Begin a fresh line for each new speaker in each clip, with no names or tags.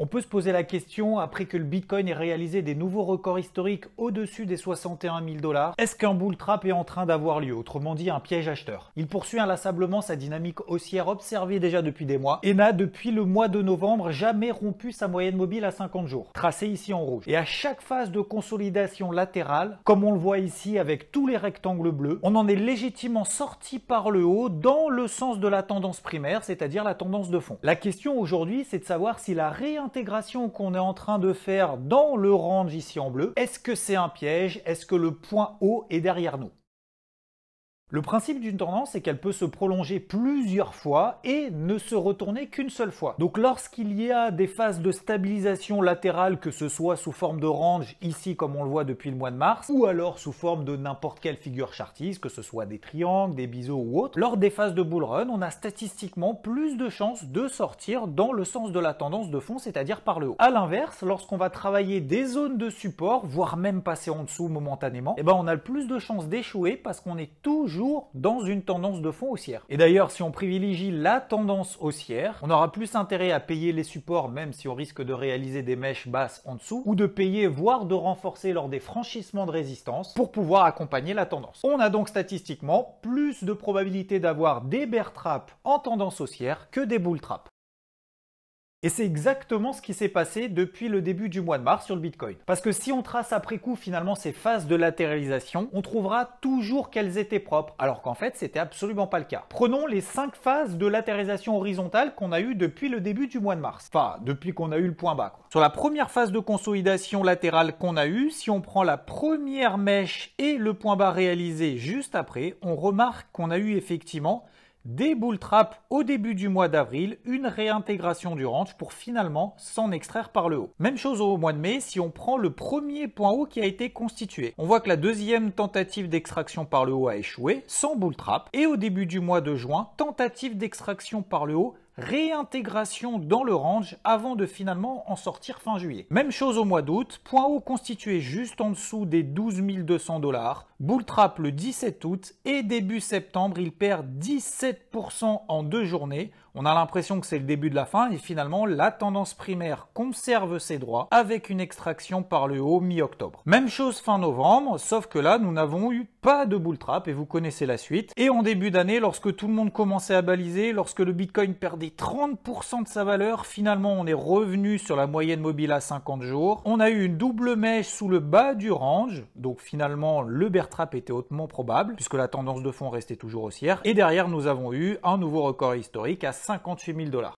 On peut se poser la question, après que le Bitcoin ait réalisé des nouveaux records historiques au-dessus des 61 000 dollars, est-ce qu'un bull trap est en train d'avoir lieu, autrement dit un piège acheteur Il poursuit inlassablement sa dynamique haussière observée déjà depuis des mois et n'a depuis le mois de novembre jamais rompu sa moyenne mobile à 50 jours, tracée ici en rouge. Et à chaque phase de consolidation latérale, comme on le voit ici avec tous les rectangles bleus, on en est légitimement sorti par le haut dans le sens de la tendance primaire, c'est-à-dire la tendance de fond. La question aujourd'hui, c'est de savoir si la réinvestissement Intégration qu'on est en train de faire dans le range ici en bleu, est-ce que c'est un piège Est-ce que le point haut est derrière nous le principe d'une tendance est qu'elle peut se prolonger plusieurs fois et ne se retourner qu'une seule fois. Donc lorsqu'il y a des phases de stabilisation latérale, que ce soit sous forme de range, ici comme on le voit depuis le mois de mars, ou alors sous forme de n'importe quelle figure chartiste, que ce soit des triangles, des biseaux ou autres, lors des phases de bull run, on a statistiquement plus de chances de sortir dans le sens de la tendance de fond, c'est-à-dire par le haut. A l'inverse, lorsqu'on va travailler des zones de support, voire même passer en dessous momentanément, eh ben on a le plus de chances d'échouer parce qu'on est toujours dans une tendance de fond haussière. Et d'ailleurs, si on privilégie la tendance haussière, on aura plus intérêt à payer les supports, même si on risque de réaliser des mèches basses en dessous, ou de payer, voire de renforcer lors des franchissements de résistance pour pouvoir accompagner la tendance. On a donc statistiquement plus de probabilité d'avoir des bear traps en tendance haussière que des bull et c'est exactement ce qui s'est passé depuis le début du mois de mars sur le Bitcoin. Parce que si on trace après coup finalement ces phases de latéralisation, on trouvera toujours qu'elles étaient propres, alors qu'en fait c'était absolument pas le cas. Prenons les 5 phases de latéralisation horizontale qu'on a eues depuis le début du mois de mars. Enfin, depuis qu'on a eu le point bas. Sur la première phase de consolidation latérale qu'on a eue, si on prend la première mèche et le point bas réalisé juste après, on remarque qu'on a eu effectivement des bull traps au début du mois d'avril, une réintégration du ranch pour finalement s'en extraire par le haut. Même chose au mois de mai si on prend le premier point haut qui a été constitué. On voit que la deuxième tentative d'extraction par le haut a échoué, sans bull trap, et au début du mois de juin, tentative d'extraction par le haut réintégration dans le range avant de finalement en sortir fin juillet. Même chose au mois d'août, point haut constitué juste en dessous des 12 200 dollars, bull le 17 août et début septembre, il perd 17% en deux journées on a l'impression que c'est le début de la fin et finalement la tendance primaire conserve ses droits avec une extraction par le haut mi-octobre. Même chose fin novembre, sauf que là nous n'avons eu pas de bull trap et vous connaissez la suite. Et en début d'année, lorsque tout le monde commençait à baliser, lorsque le Bitcoin perdait 30% de sa valeur, finalement on est revenu sur la moyenne mobile à 50 jours. On a eu une double mèche sous le bas du range, donc finalement le bear trap était hautement probable puisque la tendance de fond restait toujours haussière. Et derrière nous avons eu un nouveau record historique à 58 000 dollars.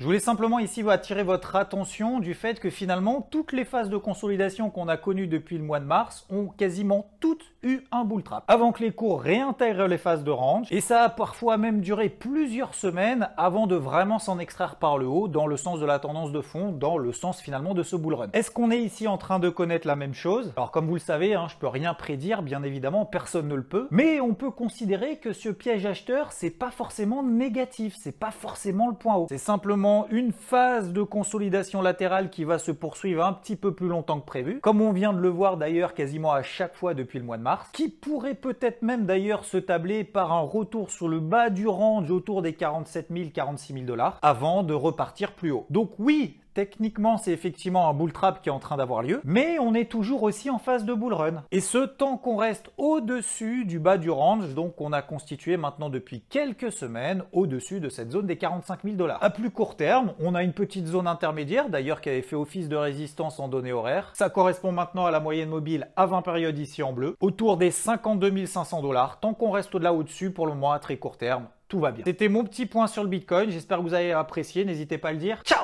Je voulais simplement ici attirer votre attention du fait que finalement, toutes les phases de consolidation qu'on a connues depuis le mois de mars ont quasiment toutes eu un bull trap. Avant que les cours réintègrent les phases de range, et ça a parfois même duré plusieurs semaines avant de vraiment s'en extraire par le haut dans le sens de la tendance de fond, dans le sens finalement de ce bull run. Est-ce qu'on est ici en train de connaître la même chose Alors comme vous le savez, hein, je peux rien prédire, bien évidemment, personne ne le peut, mais on peut considérer que ce piège acheteur, c'est pas forcément négatif, c'est pas forcément le point haut, c'est simplement une phase de consolidation latérale qui va se poursuivre un petit peu plus longtemps que prévu, comme on vient de le voir d'ailleurs quasiment à chaque fois depuis le mois de mars, qui pourrait peut-être même d'ailleurs se tabler par un retour sur le bas du range autour des 47 000, 46 000 dollars avant de repartir plus haut. Donc oui, Techniquement, c'est effectivement un bull trap qui est en train d'avoir lieu, mais on est toujours aussi en phase de bull run. Et ce, tant qu'on reste au-dessus du bas du range, donc on a constitué maintenant depuis quelques semaines, au-dessus de cette zone des 45 000 dollars. À plus court terme, on a une petite zone intermédiaire, d'ailleurs qui avait fait office de résistance en données horaires. Ça correspond maintenant à la moyenne mobile à 20 périodes ici en bleu, autour des 52 500 dollars. Tant qu'on reste là au-dessus, pour le moment, à très court terme, tout va bien. C'était mon petit point sur le Bitcoin, j'espère que vous avez apprécié, n'hésitez pas à le dire. Ciao